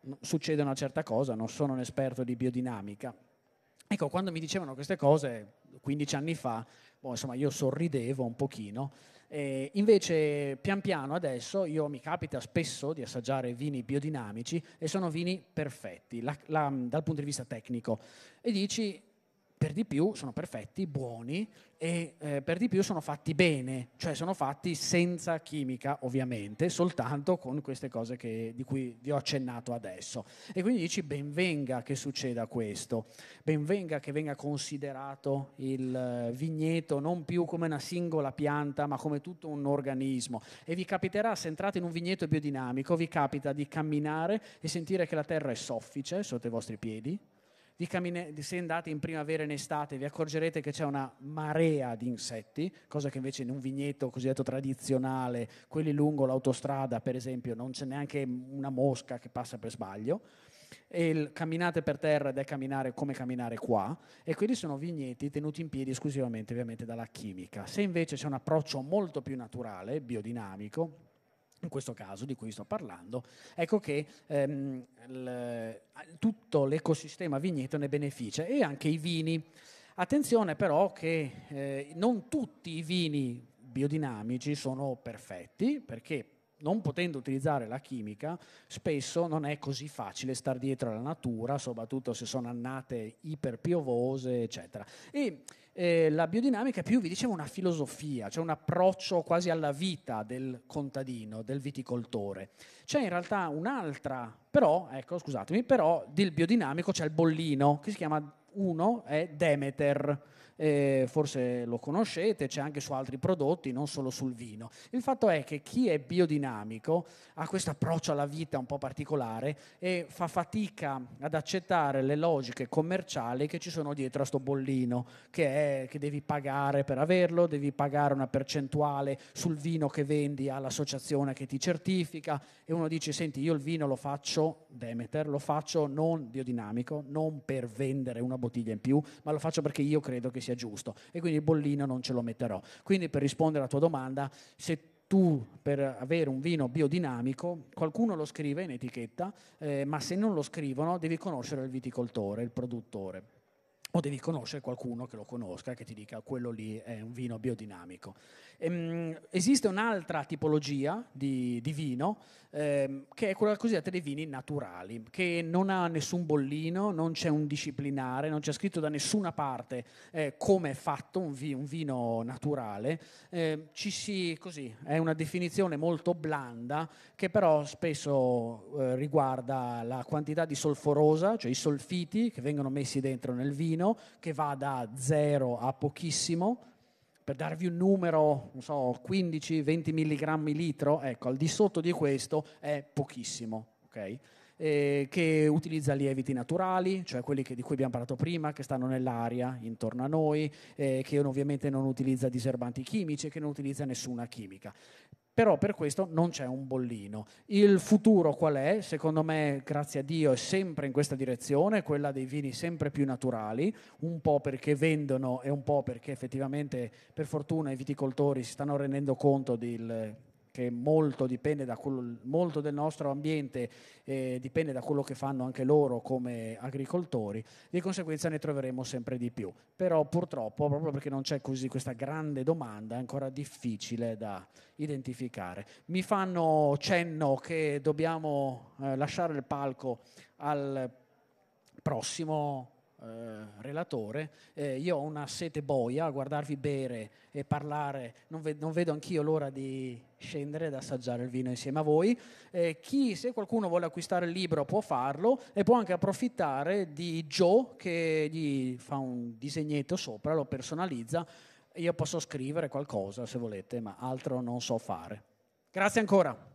mm, succede una certa cosa, non sono un esperto di biodinamica Ecco, quando mi dicevano queste cose 15 anni fa, boh, insomma, io sorridevo un pochino. Eh, invece, pian piano adesso io, mi capita spesso di assaggiare vini biodinamici e sono vini perfetti la, la, dal punto di vista tecnico. E dici, per di più, sono perfetti, buoni, e eh, per di più sono fatti bene, cioè sono fatti senza chimica ovviamente, soltanto con queste cose che, di cui vi ho accennato adesso. E quindi dici benvenga che succeda questo, benvenga che venga considerato il eh, vigneto non più come una singola pianta ma come tutto un organismo. E vi capiterà se entrate in un vigneto biodinamico, vi capita di camminare e sentire che la terra è soffice sotto i vostri piedi, di cammine- se andate in primavera e in estate vi accorgerete che c'è una marea di insetti, cosa che invece in un vigneto cosiddetto tradizionale, quelli lungo l'autostrada per esempio, non c'è neanche una mosca che passa per sbaglio. E il, camminate per terra ed è camminare come camminare qua, e quelli sono vigneti tenuti in piedi esclusivamente ovviamente dalla chimica. Se invece c'è un approccio molto più naturale, biodinamico, in questo caso di cui sto parlando, ecco che ehm, il, tutto l'ecosistema vigneto ne beneficia e anche i vini. Attenzione però che eh, non tutti i vini biodinamici sono perfetti perché non potendo utilizzare la chimica, spesso non è così facile stare dietro alla natura, soprattutto se sono annate iperpiovose, eccetera. E eh, la biodinamica è più, vi dicevo, una filosofia, cioè un approccio quasi alla vita del contadino, del viticoltore. C'è in realtà un'altra, però, ecco, scusatemi, però del biodinamico c'è il bollino che si chiama uno è Demeter eh, forse lo conoscete, c'è anche su altri prodotti, non solo sul vino. Il fatto è che chi è biodinamico ha questo approccio alla vita un po' particolare e fa fatica ad accettare le logiche commerciali che ci sono dietro a sto bollino, che è che devi pagare per averlo, devi pagare una percentuale sul vino che vendi all'associazione che ti certifica e uno dice senti io il vino lo faccio Demeter, lo faccio non biodinamico, non per vendere una bottiglia in più, ma lo faccio perché io credo che sia giusto e quindi il bollino non ce lo metterò. Quindi per rispondere alla tua domanda, se tu per avere un vino biodinamico, qualcuno lo scrive in etichetta, eh, ma se non lo scrivono devi conoscere il viticoltore, il produttore, o devi conoscere qualcuno che lo conosca, che ti dica quello lì è un vino biodinamico. Ehm, esiste un'altra tipologia di, di vino ehm, che è quella cosiddetta dei vini naturali, che non ha nessun bollino, non c'è un disciplinare, non c'è scritto da nessuna parte eh, come è fatto un, vi, un vino naturale. Ehm, si, così, è una definizione molto blanda che però spesso eh, riguarda la quantità di solforosa, cioè i solfiti che vengono messi dentro nel vino, che va da zero a pochissimo per darvi un numero, non so, 15-20 mg litro, ecco, al di sotto di questo è pochissimo, ok? Eh, che utilizza lieviti naturali, cioè quelli che, di cui abbiamo parlato prima, che stanno nell'aria intorno a noi, eh, che ovviamente non utilizza diserbanti chimici e che non utilizza nessuna chimica però per questo non c'è un bollino. Il futuro qual è? Secondo me, grazie a Dio, è sempre in questa direzione, quella dei vini sempre più naturali, un po' perché vendono e un po' perché effettivamente, per fortuna, i viticoltori si stanno rendendo conto del, che molto dipende da quello, molto del nostro ambiente eh, dipende da quello che fanno anche loro come agricoltori, di conseguenza ne troveremo sempre di più. Però purtroppo, proprio perché non c'è così questa grande domanda, è ancora difficile da identificare. Mi fanno cenno che dobbiamo eh, lasciare il palco al prossimo eh, relatore, eh, io ho una sete boia a guardarvi bere e parlare, non, ve- non vedo anch'io l'ora di scendere ed assaggiare il vino insieme a voi. Eh, chi, se qualcuno vuole acquistare il libro, può farlo e può anche approfittare di Joe che gli fa un disegnetto sopra, lo personalizza. Io posso scrivere qualcosa se volete, ma altro non so fare. Grazie ancora.